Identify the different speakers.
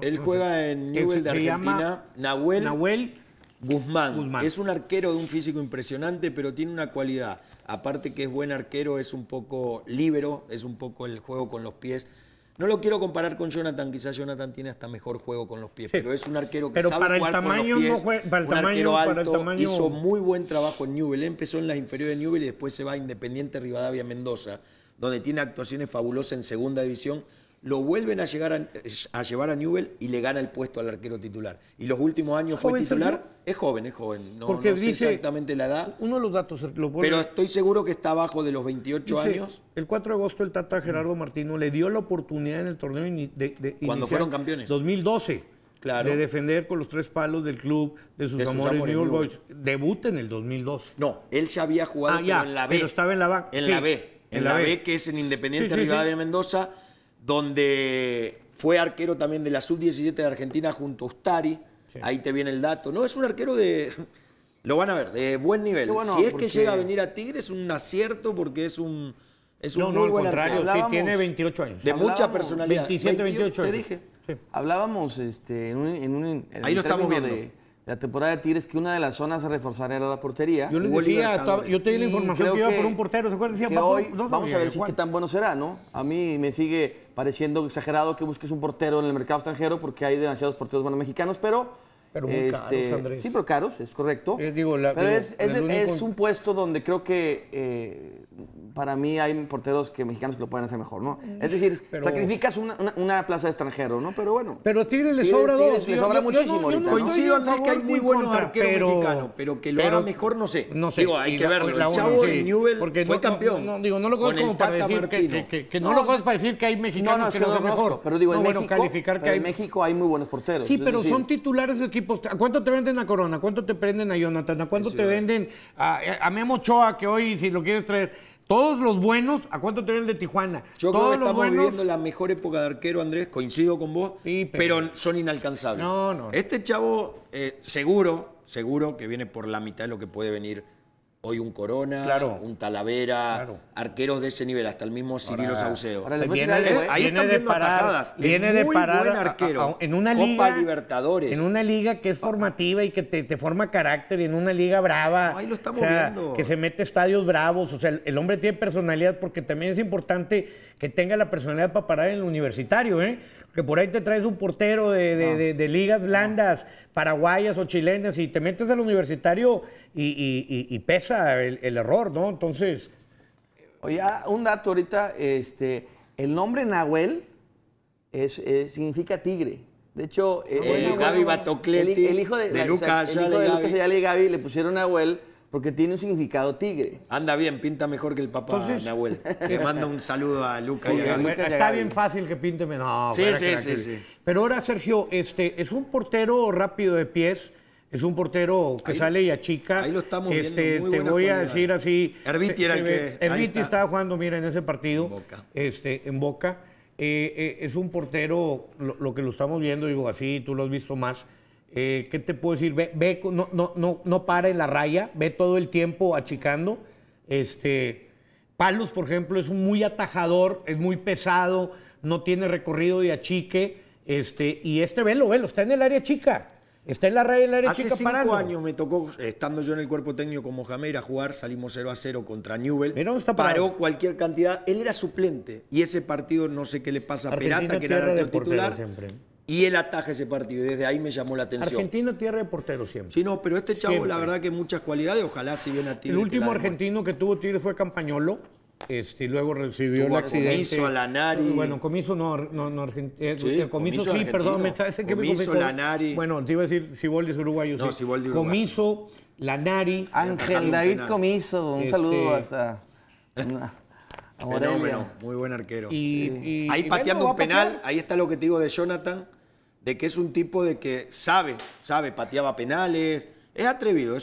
Speaker 1: Él juega en Newell de Argentina. Nahuel, Nahuel Guzmán. Es un arquero de un físico impresionante, pero tiene una cualidad. Aparte que es buen arquero, es un poco libero, es un poco el juego con los pies. No lo quiero comparar con Jonathan, quizás Jonathan tiene hasta mejor juego con los pies, pero es un arquero que sabe para jugar con los pies, para el tamaño, arquero alto, para hizo muy buen trabajo en Newell. empezó en las inferiores de Newell y después se va a Independiente Rivadavia Mendoza, donde tiene actuaciones fabulosas en segunda división lo vuelven a, llegar a, llevar a Newell y le gana el puesto al arquero titular. Y los últimos años fue titular. Es joven, es joven. No, Porque sé exactamente la edad.
Speaker 2: Uno de los datos.
Speaker 1: Lo pero estoy seguro que está abajo de los 28 años.
Speaker 2: El 4 de agosto el Tata Gerardo Martino le dio la oportunidad en el torneo de, Cuando fueron campeones. 2012. Claro. de defender con los tres palos del club de sus, amores, Debuta en el 2012. No, él ya había jugado ah, en la B. Pero estaba en la B. En la B. En, la, B.
Speaker 1: que es en Independiente Rivadavia Mendoza donde fue arquero también de la sub-17 de Argentina junto a Ustari. Ahí te viene el dato. No, es un arquero de. Lo van a ver, de buen nivel. si es que llega a venir a Tigre, es un acierto porque es un. Es
Speaker 2: un no, no, al contrario, sí, tiene 28 años. De mucha personalidad.
Speaker 3: 27, 28 años. Te dije. Hablábamos este, en un, Ahí lo estamos viendo la temporada de Tigres que una de las zonas a reforzar era la portería. Yo les decía, yo te di la información que, iba por un portero,
Speaker 2: ¿se acuerdan? Decía, hoy vamos a ver si qué
Speaker 3: tan bueno será, ¿no? A mí me sigue pareciendo exagerado que busques un portero en el mercado extranjero porque hay demasiados porteros buenos mexicanos, pero... Pero muy caros, este, Andrés. Sí, pero caros, es correcto. digo, pero es, un puesto donde creo que eh, para mí hay porteros que mexicanos que lo pueden hacer mejor, ¿no? Eh, es decir, sacrificas una, plaza de extranjero, ¿no? Pero bueno. Pero
Speaker 2: Tigre le sobra dos. Le sobra muchísimo. Yo, coincido,
Speaker 1: Andrés, que hay muy buenos arqueros mexicanos,
Speaker 2: pero que lo haga mejor, no sé. No sé. Digo, hay que verlo. La, el chavo de Newell porque fue campeón. No, digo, no lo conozco como para decir que, que, no, lo conozco para decir que hay mexicanos que lo hacen mejor. Pero digo, en México, hay... México hay muy buenos porteros. Sí, pero son titulares de equipos. ¿A cuánto te venden a Corona? ¿Cuánto te prenden a Jonathan? ¿A cuánto te venden a Memo Choa, que hoy, si lo quieres traer todos los buenos, ¿a cuánto te de Tijuana? Yo creo que estamos viviendo la
Speaker 1: mejor época de arquero, Andrés, coincido con vos, pero... son inalcanzables. No, no. Este chavo, eh, seguro, seguro que viene por la mitad de lo que puede venir Hoy un Corona, un Talavera, arqueros de ese nivel, hasta el mismo Cirilo Sauceo. viene, de, ahí viene de paradas arquero.
Speaker 2: en una Copa
Speaker 1: Libertadores. En una
Speaker 2: liga que es formativa y que te, forma carácter, y en una liga brava. ahí lo estamos viendo. Que se mete estadios bravos. O sea, el, el, hombre tiene personalidad porque también es importante que tenga la personalidad para parar en el universitario, ¿eh? que por ahí te traes un portero de, ligas blandas, paraguayas o chilenas, y te metes al universitario y, pesa el, error, ¿no? Entonces. Oye, ah, un dato
Speaker 3: ahorita, este, el nombre Nahuel es, significa tigre. De hecho, ah, eh, el, hijo de, Lucas, el hijo de Lucas Gaby le pusieron Nahuel porque tiene un significado tigre. Anda bien, pinta mejor que el papá
Speaker 1: de mi Nahuel. Le mando un saludo a Luca. está bien
Speaker 2: fácil que pinte No, sí, sí, sí, sí, Pero ahora, Sergio, este, es un portero rápido de pies. Es un portero que sale y achica. Ahí lo estamos viendo. Este, te voy a decir así. Herbiti era el que. estaba jugando, mira, en ese partido. En Boca. Este, en Boca. Eh, eh, es un portero, lo, lo, que lo estamos viendo, digo así, tú lo has visto más. Eh, ¿Qué te puedo decir? Ve, no, no, no, no, para en la raya, ve todo el tiempo achicando. Este, Palos, por ejemplo, es muy atajador, es muy pesado, no tiene recorrido de achique. Este, y este velo, velo, está en el área chica. Está en la raya del área chica para. Hace cinco años
Speaker 1: me tocó, estando yo en el cuerpo técnico con Mohamed, a jugar, salimos 0 a 0 contra Newell. Paró cualquier cantidad. Él era suplente. Y ese partido, no sé qué le pasa a Perata, que era el titular. Siempre y él ataja ese partido. Y desde ahí me llamó la atención.
Speaker 2: Argentino tierra de portero siempre. Sí, no, pero
Speaker 1: este chavo la verdad que muchas
Speaker 2: cualidades, ojalá siga bien a Tigre. El último argentino que tuvo Tigre fue Campañolo. Este, y luego recibió Tuvo el accidente. Comiso, Lanari. Bueno, Comiso no, no, no eh, sí, eh, comiso, sí, perdón, me está que Comiso, la Lanari. Bueno, te iba a decir Siboldi es uruguayo. No, sí. Uruguay. Comiso, Lanari. Ángel David Comiso, un este, saludo hasta. Fenómeno,
Speaker 1: muy buen arquero. ahí pateando un penal, ahí está lo que te digo de Jonathan de que es un tipo de que sabe, sabe, pateaba penales, es atrevido.